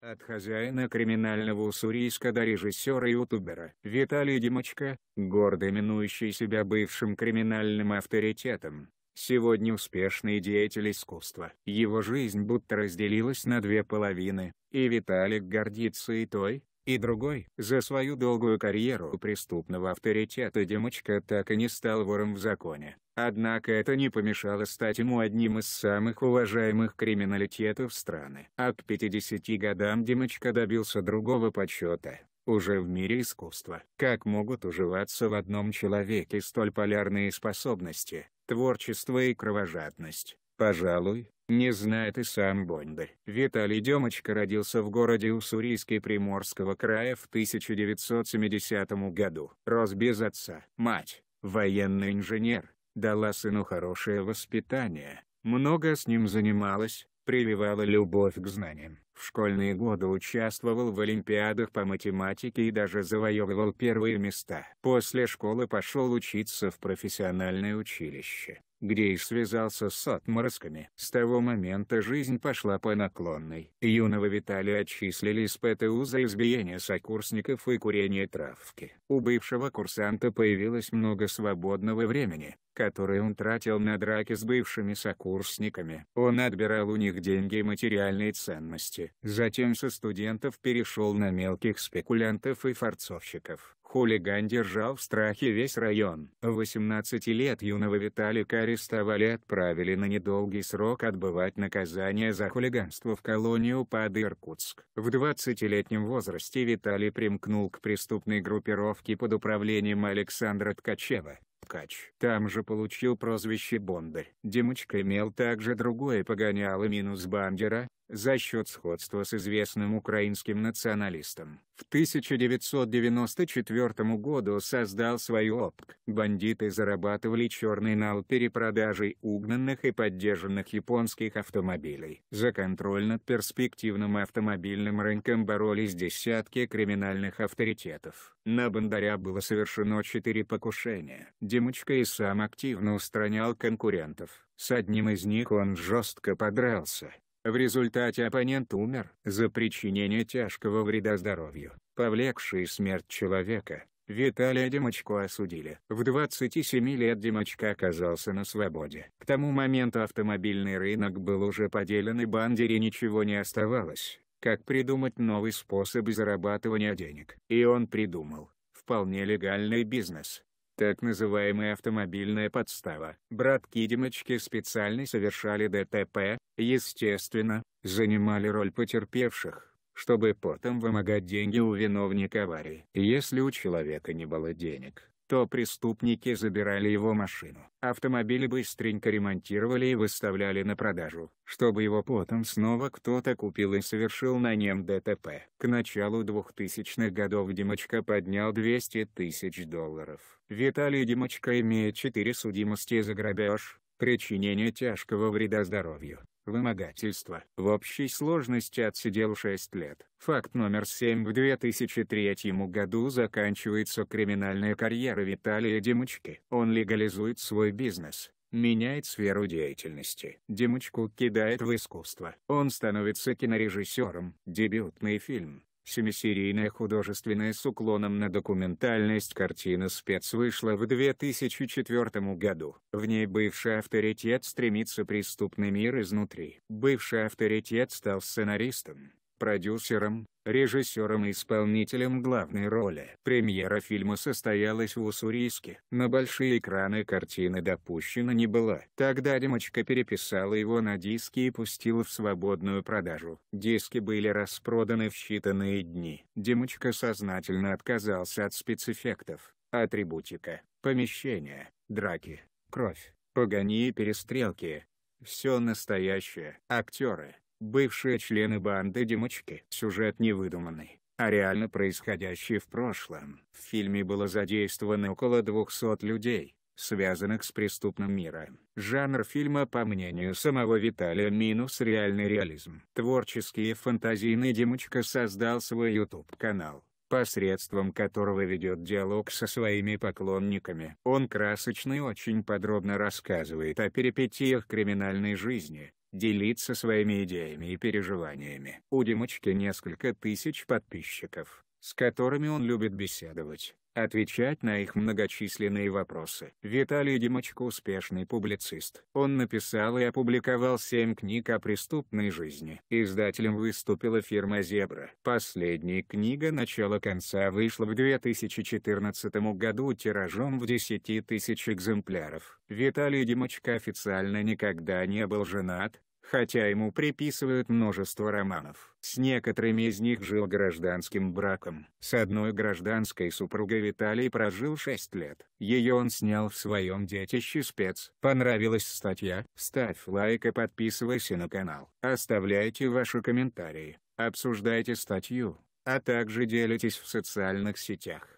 От хозяина криминального уссурийска до режиссера-ютубера Виталий Димочка, гордо именующий себя бывшим криминальным авторитетом, сегодня успешный деятель искусства. Его жизнь будто разделилась на две половины, и Виталик гордится и той, и другой. За свою долгую карьеру преступного авторитета Димочка так и не стал вором в законе. Однако это не помешало стать ему одним из самых уважаемых криминалитетов страны. А к 50 годам Димочка добился другого почета уже в мире искусства. Как могут уживаться в одном человеке столь полярные способности, творчество и кровожадность? Пожалуй, не знает и сам Бондарь. Виталий Демочка родился в городе Уссурийске Приморского края в 1970 году. Рос без отца. Мать, военный инженер, дала сыну хорошее воспитание, много с ним занималась, прививала любовь к знаниям. В школьные годы участвовал в олимпиадах по математике и даже завоевывал первые места. После школы пошел учиться в профессиональное училище. Грейш связался с отморозками. С того момента жизнь пошла по наклонной. Юного Виталия отчислили с ПТУ за избиение сокурсников и курение травки. У бывшего курсанта появилось много свободного времени, которое он тратил на драки с бывшими сокурсниками. Он отбирал у них деньги и материальные ценности. Затем со студентов перешел на мелких спекулянтов и форцовщиков. Хулиган держал в страхе весь район. 18 лет юного Виталика арестовали и отправили на недолгий срок отбывать наказание за хулиганство в колонию под Иркутск. В 20-летнем возрасте Виталий примкнул к преступной группировке под управлением Александра Ткачева. Ткач. Там же получил прозвище Бондарь. Димочка имел также другое погоняло минус бандера, за счет сходства с известным украинским националистом. В 1994 году создал свою ОПК. Бандиты зарабатывали черный нал перепродажей угнанных и поддержанных японских автомобилей. За контроль над перспективным автомобильным рынком боролись десятки криминальных авторитетов. На Бондаря было совершено четыре покушения. Димочка и сам активно устранял конкурентов. С одним из них он жестко подрался, в результате оппонент умер за причинение тяжкого вреда здоровью, повлекшей смерть человека. Виталия Димочко осудили. В 27 лет Димочка оказался на свободе. К тому моменту автомобильный рынок был уже поделен и бандере ничего не оставалось, как придумать новый способ зарабатывания денег. И он придумал. Вполне легальный бизнес так называемая автомобильная подстава. братки Кидимочки специально совершали ДТП, естественно, занимали роль потерпевших, чтобы потом вымогать деньги у виновника аварии. Если у человека не было денег, то преступники забирали его машину. Автомобиль быстренько ремонтировали и выставляли на продажу, чтобы его потом снова кто-то купил и совершил на нем ДТП. К началу 2000-х годов Димочка поднял 200 тысяч долларов. Виталий Димочка имеет 4 судимости за грабеж, причинение тяжкого вреда здоровью, Вымогательство. В общей сложности отсидел 6 лет. Факт номер 7. В 2003 году заканчивается криминальная карьера Виталия Димочки. Он легализует свой бизнес, меняет сферу деятельности. Димочку кидает в искусство. Он становится кинорежиссером. Дебютный фильм Семисерийная художественная с уклоном на документальность картина «Спец» вышла в 2004 году. В ней бывший авторитет стремится преступный мир изнутри. Бывший авторитет стал сценаристом, продюсером, режиссером и исполнителем главной роли. Премьера фильма состоялась в Уссурийске. На большие экраны картина допущена не была. Тогда Димочка переписала его на диски и пустила в свободную продажу. Диски были распроданы в считанные дни. Димочка сознательно отказался от спецэффектов, атрибутика, помещения, драки, кровь, погони и перестрелки. Все настоящее. Актеры, бывшие члены банды Димочки. Сюжет не выдуманный, а реально происходящий в прошлом. В фильме было задействовано около 200 людей, связанных с преступным миром. Жанр фильма по мнению самого Виталия минус реальный реализм. Творческие и фантазийный Димочка создал свой YouTube-канал посредством которого ведет диалог со своими поклонниками. Он красочно и очень подробно рассказывает о перипетиях криминальной жизни, делиться своими идеями и переживаниями. У Димочки несколько тысяч подписчиков, с которыми он любит беседовать отвечать на их многочисленные вопросы. Виталий Димочко успешный публицист. Он написал и опубликовал семь книг о преступной жизни. Издателем выступила фирма «Зебра». Последняя книга «Начало конца» вышла в 2014 году тиражом в 10 тысяч экземпляров. Виталий Димочко официально никогда не был женат, хотя ему приписывают множество романов. С некоторыми из них жил гражданским браком. С одной гражданской супругой Виталий прожил 6 лет. Ее он снял в своем детище спец. Понравилась статья? Ставь лайк и подписывайся на канал. Оставляйте ваши комментарии, обсуждайте статью, а также делитесь в социальных сетях.